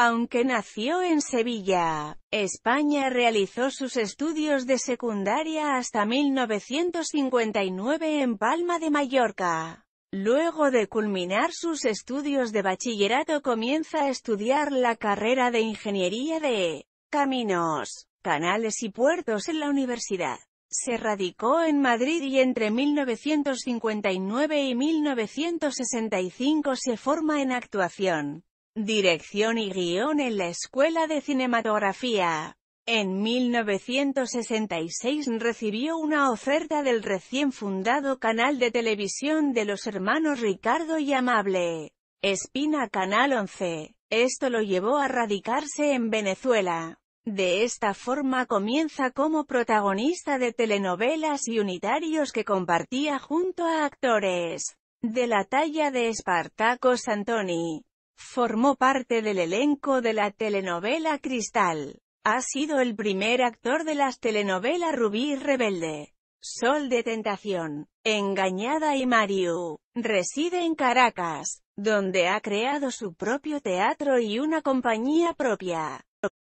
Aunque nació en Sevilla, España realizó sus estudios de secundaria hasta 1959 en Palma de Mallorca. Luego de culminar sus estudios de bachillerato comienza a estudiar la carrera de Ingeniería de Caminos, Canales y Puertos en la universidad. Se radicó en Madrid y entre 1959 y 1965 se forma en actuación. Dirección y guión en la Escuela de Cinematografía. En 1966 recibió una oferta del recién fundado canal de televisión de los hermanos Ricardo y Amable. Espina Canal 11. Esto lo llevó a radicarse en Venezuela. De esta forma comienza como protagonista de telenovelas y unitarios que compartía junto a actores de la talla de Espartaco Santoni. Formó parte del elenco de la telenovela Cristal. Ha sido el primer actor de las telenovelas Rubí Rebelde, Sol de Tentación, Engañada y Mario. Reside en Caracas, donde ha creado su propio teatro y una compañía propia.